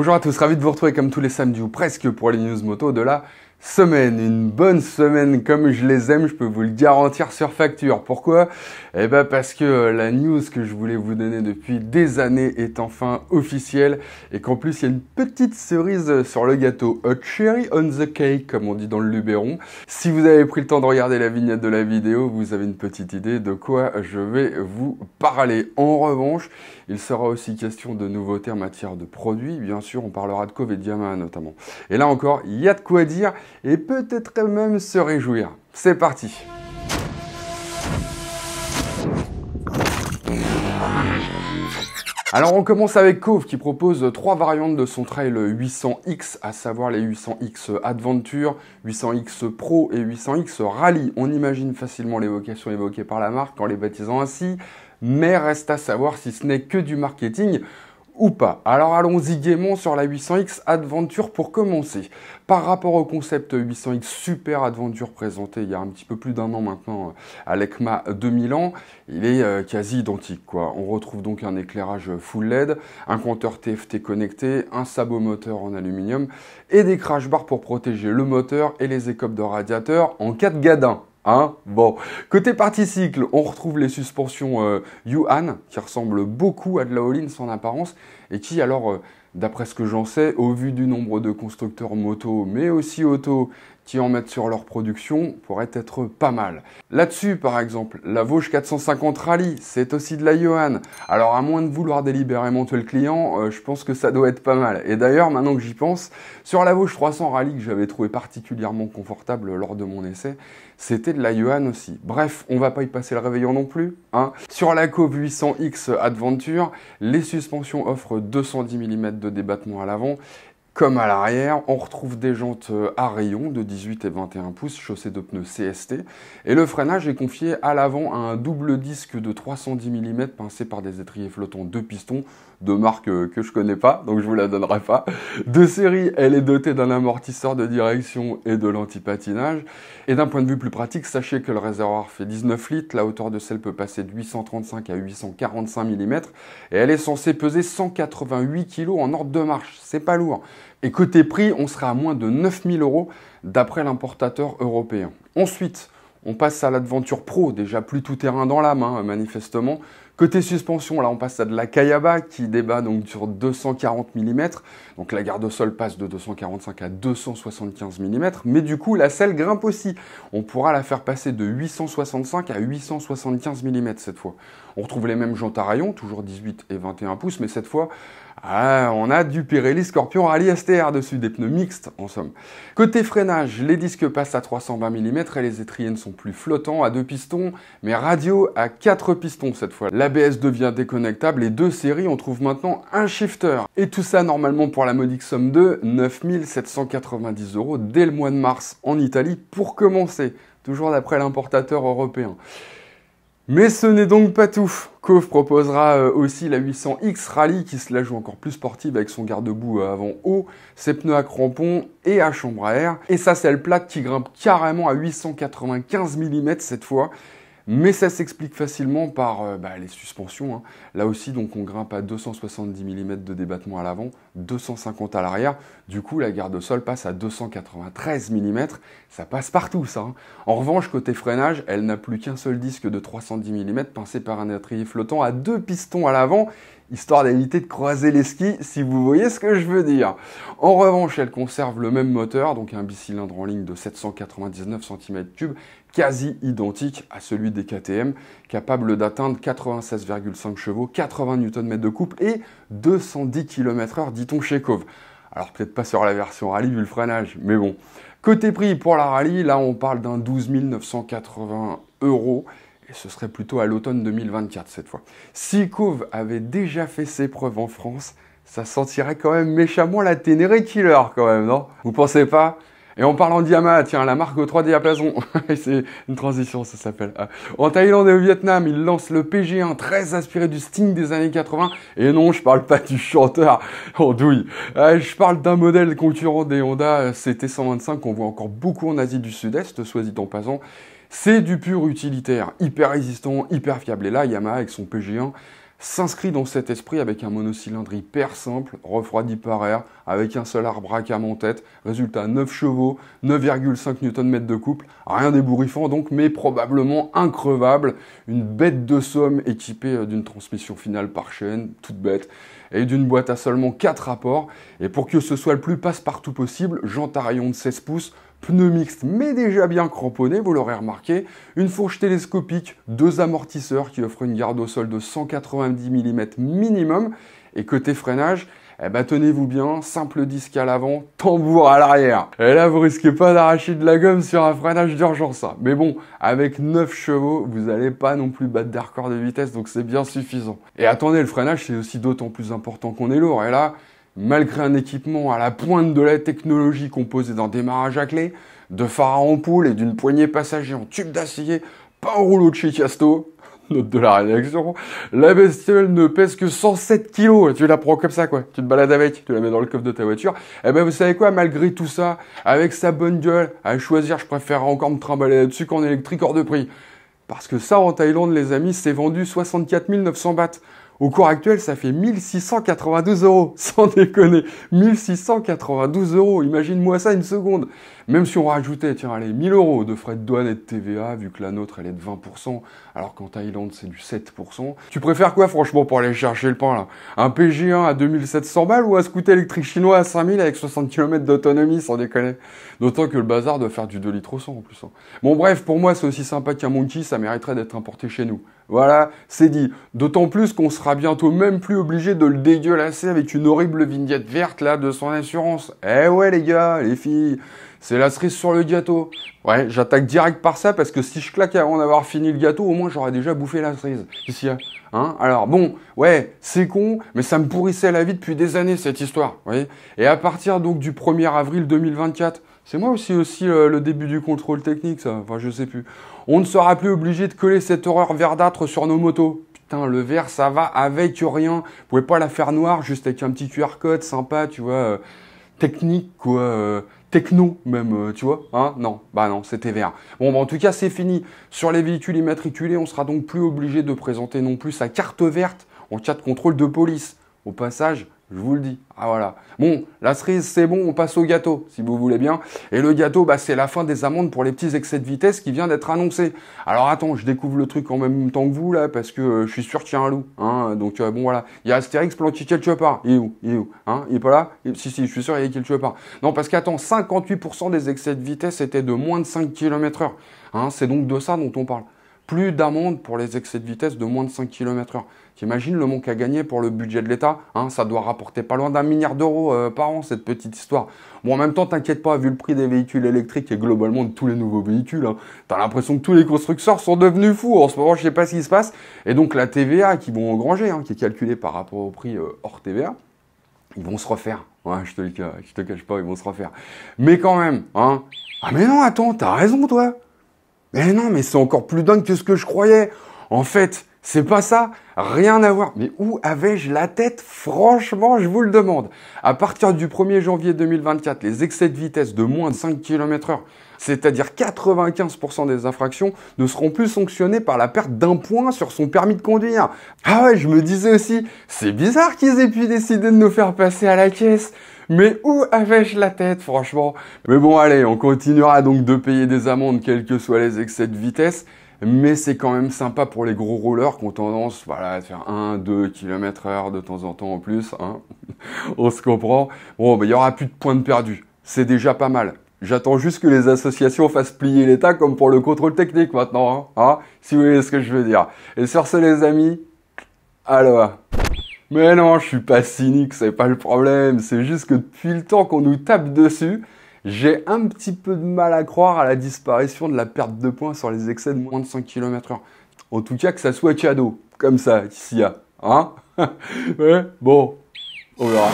Bonjour à tous, ravi de vous retrouver comme tous les samedis ou presque pour les news moto de la semaine, une bonne semaine comme je les aime, je peux vous le garantir sur facture. Pourquoi Eh bien parce que euh, la news que je voulais vous donner depuis des années est enfin officielle et qu'en plus il y a une petite cerise sur le gâteau, a cherry on the cake comme on dit dans le Luberon. Si vous avez pris le temps de regarder la vignette de la vidéo, vous avez une petite idée de quoi je vais vous parler. En revanche, il sera aussi question de nouveautés en matière de produits, bien sûr, on parlera de Yamaha notamment. Et là encore, il y a de quoi dire et peut-être même se réjouir. C'est parti Alors on commence avec Cove qui propose trois variantes de son trail 800X, à savoir les 800X Adventure, 800X Pro et 800X Rally. On imagine facilement l'évocation évoquée par la marque en les baptisant ainsi, mais reste à savoir si ce n'est que du marketing ou pas. Alors allons-y gaiement sur la 800X Adventure pour commencer. Par rapport au concept 800X Super Adventure présenté il y a un petit peu plus d'un an maintenant euh, à l'ECMA 2000 ans, il est euh, quasi identique quoi. On retrouve donc un éclairage full LED, un compteur TFT connecté, un sabot moteur en aluminium et des crash bars pour protéger le moteur et les écopes de radiateur en cas de gadin. Hein bon. Côté partie-cycle, on retrouve les suspensions euh, Yuan, qui ressemblent beaucoup à de la all en apparence, et qui alors, euh, d'après ce que j'en sais, au vu du nombre de constructeurs moto, mais aussi auto, en mettent sur leur production pourrait être pas mal. Là-dessus, par exemple, la Vosges 450 Rally, c'est aussi de la Yohan. Alors, à moins de vouloir délibérément tuer le client, euh, je pense que ça doit être pas mal. Et d'ailleurs, maintenant que j'y pense, sur la Vosges 300 Rally que j'avais trouvé particulièrement confortable lors de mon essai, c'était de la Yohan aussi. Bref, on va pas y passer le réveillon non plus. Hein. Sur la Cove 800X Adventure, les suspensions offrent 210 mm de débattement à l'avant comme à l'arrière, on retrouve des jantes euh, à rayon de 18 et 21 pouces chaussées de pneus CST et le freinage est confié à l'avant à un double disque de 310 mm pincé par des étriers flottants de pistons de marque euh, que je connais pas donc je vous la donnerai pas. De série, elle est dotée d'un amortisseur de direction et de l'antipatinage et d'un point de vue plus pratique, sachez que le réservoir fait 19 litres, la hauteur de selle peut passer de 835 à 845 mm et elle est censée peser 188 kg en ordre de marche, c'est pas lourd. Et côté prix, on sera à moins de 9000 euros d'après l'importateur européen. Ensuite, on passe à l'Adventure Pro, déjà plus tout terrain dans la main, hein, manifestement. Côté suspension, là, on passe à de la Kayaba qui débat donc sur 240 mm. Donc la garde au sol passe de 245 à 275 mm. Mais du coup, la selle grimpe aussi. On pourra la faire passer de 865 à 875 mm cette fois. On retrouve les mêmes jantes à rayons, toujours 18 et 21 pouces, mais cette fois ah, on a du Pirelli Scorpion Rally STR dessus, des pneus mixtes en somme. Côté freinage, les disques passent à 320 mm et les étriers ne sont plus flottants à deux pistons, mais radio à quatre pistons cette fois. L'ABS devient déconnectable et deux séries, on trouve maintenant un shifter. Et tout ça normalement pour la modique somme de 9790 euros dès le mois de mars en Italie pour commencer, toujours d'après l'importateur européen. Mais ce n'est donc pas tout. Cove proposera euh, aussi la 800X Rally qui se la joue encore plus sportive avec son garde-boue euh, avant haut, ses pneus à crampons et à chambre à air. Et sa selle plate qui grimpe carrément à 895 mm cette fois mais ça s'explique facilement par euh, bah, les suspensions. Hein. Là aussi, donc on grimpe à 270 mm de débattement à l'avant, 250 à l'arrière. Du coup, la garde au sol passe à 293 mm. Ça passe partout, ça. Hein. En revanche, côté freinage, elle n'a plus qu'un seul disque de 310 mm pincé par un étrier flottant à deux pistons à l'avant histoire d'éviter de croiser les skis, si vous voyez ce que je veux dire. En revanche, elle conserve le même moteur, donc un bicylindre en ligne de 799 cm3, quasi identique à celui des KTM, capable d'atteindre 96,5 chevaux, 80 Nm de couple et 210 km/h, dit-on chez Cove. Alors peut-être pas sur la version rallye vu le freinage, mais bon. Côté prix pour la rallye, là on parle d'un 12 980 euros ce serait plutôt à l'automne 2024 cette fois. Si Cove avait déjà fait ses preuves en France, ça sentirait quand même méchamment la Ténéré Killer quand même, non Vous pensez pas et en parlant d'Yamaha, tiens, la marque 3D à plazon, c'est une transition, ça s'appelle. Ah. En Thaïlande et au Vietnam, ils lancent le PG1, très inspiré du Sting des années 80. Et non, je parle pas du chanteur en douille. Euh, je parle d'un modèle concurrent des Honda euh, CT125 qu'on voit encore beaucoup en Asie du Sud-Est, soit dit en passant. C'est du pur utilitaire, hyper résistant, hyper fiable. Et là, Yamaha avec son PG1 s'inscrit dans cet esprit avec un monocylindre hyper simple, refroidi par air, avec un seul arbre à cam en tête, résultat 9 chevaux, 9,5 Nm de couple, rien d'ébouriffant donc, mais probablement increvable, une bête de somme équipée euh, d'une transmission finale par chaîne, toute bête, et d'une boîte à seulement 4 rapports, et pour que ce soit le plus passe-partout possible, Jean rayon de 16 pouces, pneus mixtes mais déjà bien cramponnés, vous l'aurez remarqué, une fourche télescopique, deux amortisseurs qui offrent une garde au sol de 190 mm minimum, et côté freinage, eh ben, tenez-vous bien, simple disque à l'avant, tambour à l'arrière. Et là, vous risquez pas d'arracher de la gomme sur un freinage d'urgence. Hein. Mais bon, avec 9 chevaux, vous n'allez pas non plus battre des records de vitesse, donc c'est bien suffisant. Et attendez, le freinage, c'est aussi d'autant plus important qu'on est lourd. Et là, malgré un équipement à la pointe de la technologie composé d'un démarrage à clé, de phare à ampoule et d'une poignée passager en tube d'acier, pas au rouleau de chez note de la rédaction, la bestiole ne pèse que 107 kilos. Tu la prends comme ça, quoi. Tu te balades avec, tu la mets dans le coffre de ta voiture. Eh ben, vous savez quoi, malgré tout ça, avec sa bonne gueule, à choisir, je préfère encore me trimballer là-dessus qu'en électrique hors de prix. Parce que ça, en Thaïlande, les amis, c'est vendu 64 900 bahts. Au cours actuel, ça fait 1692 euros. Sans déconner. 1692 euros. Imagine-moi ça une seconde. Même si on rajoutait, tiens, allez, 1000 euros de frais de douane et de TVA, vu que la nôtre, elle est de 20%, alors qu'en Thaïlande, c'est du 7%. Tu préfères quoi, franchement, pour aller chercher le pain, là? Un PG1 à 2700 balles ou un scooter électrique chinois à 5000 avec 60 km d'autonomie, sans déconner? D'autant que le bazar doit faire du 2 litres au 100, en plus. Hein. Bon, bref, pour moi, c'est aussi sympa qu'un monkey, ça mériterait d'être importé chez nous. Voilà, c'est dit. D'autant plus qu'on sera bientôt même plus obligé de le dégueulasser avec une horrible vignette verte là de son assurance. Eh ouais les gars, les filles, c'est la cerise sur le gâteau. Ouais, j'attaque direct par ça parce que si je claque avant d'avoir fini le gâteau, au moins j'aurais déjà bouffé la cerise. Ici, hein Alors bon, ouais, c'est con, mais ça me pourrissait la vie depuis des années cette histoire, Et à partir donc du 1er avril 2024, c'est moi aussi aussi euh, le début du contrôle technique, ça. Enfin, je sais plus. On ne sera plus obligé de coller cette horreur verdâtre sur nos motos le vert, ça va avec rien. Vous pouvez pas la faire noire, juste avec un petit QR code sympa, tu vois, euh, technique, quoi, euh, techno même, euh, tu vois. Hein, non, bah non, c'était vert. Bon, bah, en tout cas, c'est fini. Sur les véhicules immatriculés, on sera donc plus obligé de présenter non plus sa carte verte en cas de contrôle de police. Au passage, je vous le dis. Ah voilà. Bon, la cerise, c'est bon, on passe au gâteau, si vous voulez bien. Et le gâteau, bah, c'est la fin des amendes pour les petits excès de vitesse qui vient d'être annoncé. Alors attends, je découvre le truc en même temps que vous, là, parce que euh, je suis sûr qu'il y a un loup. Hein. Donc euh, bon, voilà. Il y a Astérix planqué quelque part. Il est où Il est où hein? Il est pas là Si, si, je suis sûr, il est quelque part. Non, parce qu'attends, 58% des excès de vitesse étaient de moins de 5 km heure. Hein, c'est donc de ça dont on parle plus d'amende pour les excès de vitesse de moins de 5 km/h. T'imagines le manque à gagner pour le budget de l'État hein, Ça doit rapporter pas loin d'un milliard d'euros euh, par an, cette petite histoire. Bon, en même temps, t'inquiète pas, vu le prix des véhicules électriques et globalement de tous les nouveaux véhicules, hein, t'as l'impression que tous les constructeurs sont devenus fous. En ce moment, je sais pas ce qui se passe. Et donc, la TVA qui vont engranger, hein, qui est calculée par rapport au prix euh, hors TVA, ils vont se refaire. je te, le, je te cache pas, ils vont se refaire. Mais quand même, hein. Ah, mais non, attends, t'as raison, toi mais non, mais c'est encore plus dingue que ce que je croyais. En fait, c'est pas ça, rien à voir. Mais où avais-je la tête Franchement, je vous le demande. À partir du 1er janvier 2024, les excès de vitesse de moins de 5 km heure, c'est-à-dire 95% des infractions, ne seront plus sanctionnées par la perte d'un point sur son permis de conduire. Ah ouais, je me disais aussi, c'est bizarre qu'ils aient pu décider de nous faire passer à la caisse. Mais où avais-je la tête, franchement Mais bon, allez, on continuera donc de payer des amendes, quels que soient les excès de vitesse mais c'est quand même sympa pour les gros rouleurs qui tendance à faire 1, 2 km heure de temps en temps en plus. Hein. On se comprend. Bon, bah, il y n'y aura plus de points de perdu. C'est déjà pas mal. J'attends juste que les associations fassent plier l'État comme pour le contrôle technique maintenant. Hein, ah, si vous voyez ce que je veux dire. Et sur ce, les amis, la. Mais non, je suis pas cynique, c'est pas le problème. C'est juste que depuis le temps qu'on nous tape dessus, j'ai un petit peu de mal à croire à la disparition de la perte de points sur les excès de moins de 100 km/h. En tout cas, que ça soit cadeau, comme ça, ici, hein ouais, bon, on verra.